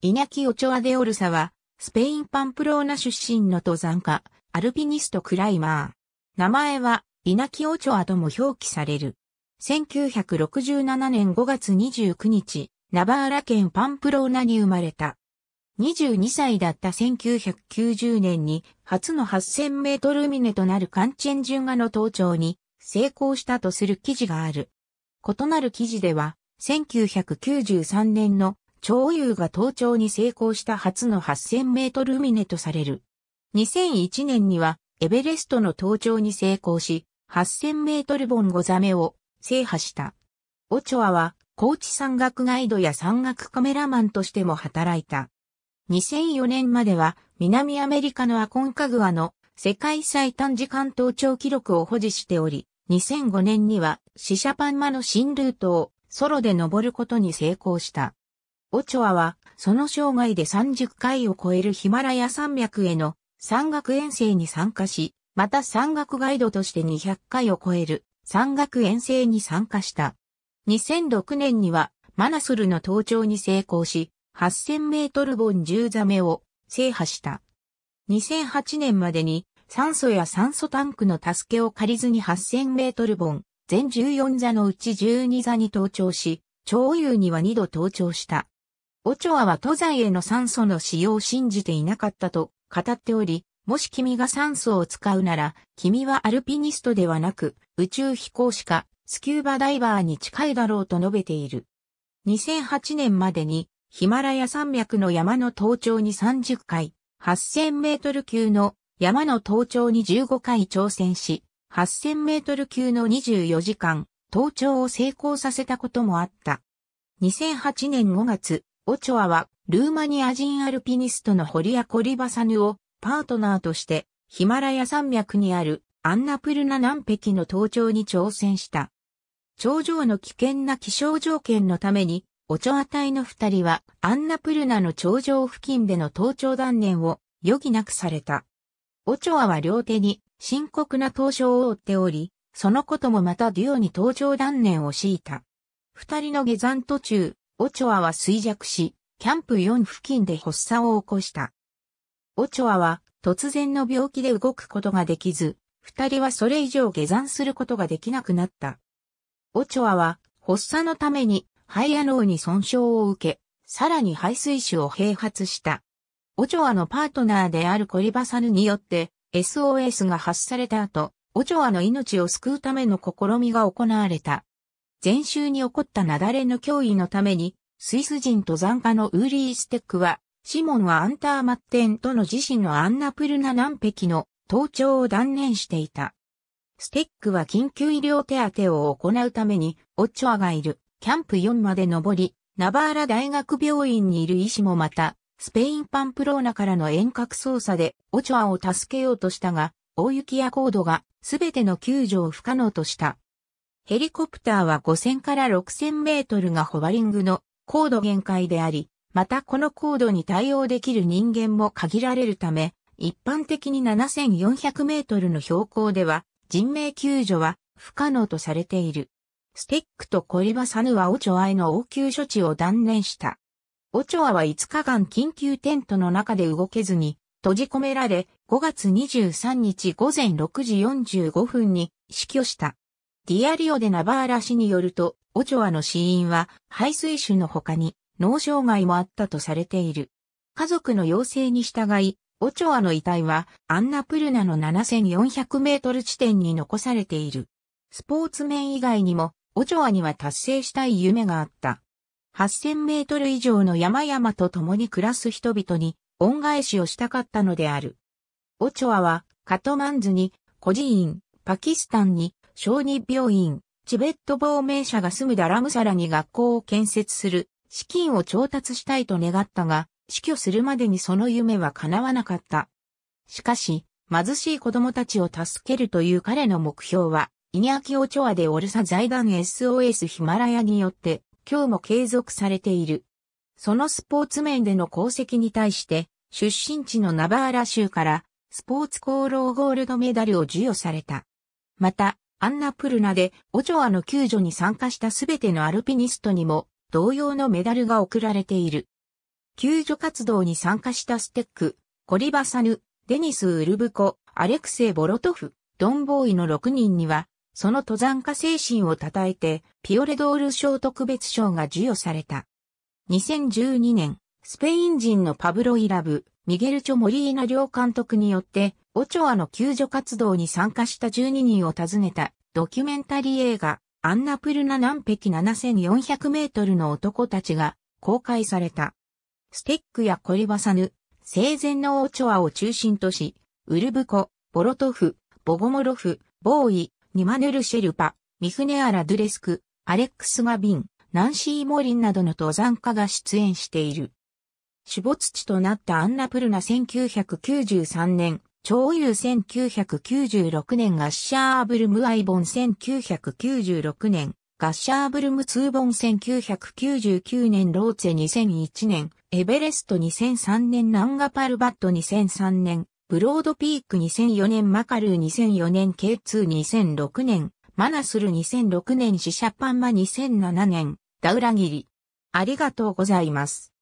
イニャキ・オチョアデオルサは、スペインパンプローナ出身の登山家、アルピニストクライマー。名前は、イナキ・オチョアとも表記される。1967年5月29日、ナバーラ県パンプローナに生まれた。22歳だった1990年に、初の8000メートル峰となるカンチェンジュンガの登頂に成功したとする記事がある。異なる記事では、1993年の超優が登頂に成功した初の8000メートル海音とされる。2001年にはエベレストの登頂に成功し、8000メートル本5座目を制覇した。オチョアは、高知山岳ガイドや山岳カメラマンとしても働いた。2004年までは、南アメリカのアコンカグアの世界最短時間登頂記録を保持しており、2005年には、シシャパンマの新ルートをソロで登ることに成功した。オチョアは、その生涯で30回を超えるヒマラヤ山脈への山岳遠征に参加し、また山岳ガイドとして200回を超える山岳遠征に参加した。2006年にはマナスルの登頂に成功し、8000メートル本10座目を制覇した。2008年までに酸素や酸素タンクの助けを借りずに8000メートル本全14座のうち12座に登頂し、超優には2度登頂した。オチョアは登山への酸素の使用を信じていなかったと語っており、もし君が酸素を使うなら、君はアルピニストではなく、宇宙飛行士か、スキューバダイバーに近いだろうと述べている。2008年までに、ヒマラヤ山脈の山の登頂に30回、8000メートル級の山の登頂に15回挑戦し、8000メートル級の24時間、登頂を成功させたこともあった。2008年5月、オチョアは、ルーマニア人アルピニストのホリア・コリバサヌをパートナーとして、ヒマラヤ山脈にあるアンナプルナ南壁の登頂に挑戦した。頂上の危険な気象条件のために、オチョア隊の二人はアンナプルナの頂上付近での登頂断念を余儀なくされた。オチョアは両手に深刻な凍傷を負っており、そのこともまたデュオに登頂断念を敷いた。二人の下山途中、オチョアは衰弱し、キャンプ4付近で発作を起こした。オチョアは突然の病気で動くことができず、二人はそれ以上下山することができなくなった。オチョアは発作のために肺や脳に損傷を受け、さらに排水腫を併発した。オチョアのパートナーであるコリバサルによって SOS が発された後、オチョアの命を救うための試みが行われた。前週に起こった雪崩の脅威のために、スイス人登山家のウーリー・ステックは、シモンはアンターマッテンとの自身のアンナプルナ南壁の登頂を断念していた。ステックは緊急医療手当を行うために、オッチョアがいるキャンプ4まで登り、ナバーラ大学病院にいる医師もまた、スペインパンプローナからの遠隔操作でオチョアを助けようとしたが、大雪や高度がすべての救助を不可能とした。ヘリコプターは5000から6000メートルがホバリングの高度限界であり、またこの高度に対応できる人間も限られるため、一般的に7400メートルの標高では人命救助は不可能とされている。スティックとコリバサヌはオチョアへの応急処置を断念した。オチョアは5日間緊急テントの中で動けずに閉じ込められ5月23日午前6時45分に死去した。ディアリオでナバーラ氏によると、オチョアの死因は排水種の他に脳障害もあったとされている。家族の要請に従い、オチョアの遺体はアンナプルナの7400メートル地点に残されている。スポーツ面以外にも、オチョアには達成したい夢があった。8000メートル以上の山々と共に暮らす人々に恩返しをしたかったのである。オチョアはカトマンズに、孤児院、パキスタンに小児病院、チベット亡命者が住むダラムサラに学校を建設する資金を調達したいと願ったが、死去するまでにその夢は叶わなかった。しかし、貧しい子供たちを助けるという彼の目標は、イニャキオチョアでオルサ財団 SOS ヒマラヤによって、今日も継続されている。そのスポーツ面での功績に対して、出身地のナバーラ州から、スポーツ功労ゴールドメダルを授与された。また、アンナプルナでオチョアの救助に参加したすべてのアルピニストにも同様のメダルが贈られている。救助活動に参加したステック、コリバサヌ、デニス・ウルブコ、アレクセイ・ボロトフ、ドンボーイの6人には、その登山家精神を称えて、ピオレドール賞特別賞が授与された。2012年、スペイン人のパブロ・イラブ、ミゲル・チョ・モリーナ両監督によって、オチョアの救助活動に参加した12人を訪ねたドキュメンタリー映画、アンナプルナ南北7400メートルの男たちが公開された。ステックやコリバサヌ、生前のオチョアを中心とし、ウルブコ、ボロトフ、ボゴモロフ、ボーイ、ニマヌル・シェルパ、ミフネアラ・ドゥレスク、アレックス・ガビン、ナンシー・モリンなどの登山家が出演している。死没地となったアンナプルナ1993年、超優1996年ガッシャーブルムアイボン1996年、ガッシャーブルムツーボン1999年ローツェ2001年、エベレスト2003年ナンガパルバット2003年、ブロードピーク2004年マカルー2004年 K22006 年、マナスル2006年シシャパンマ2007年、ダウラギリ。ありがとうございます。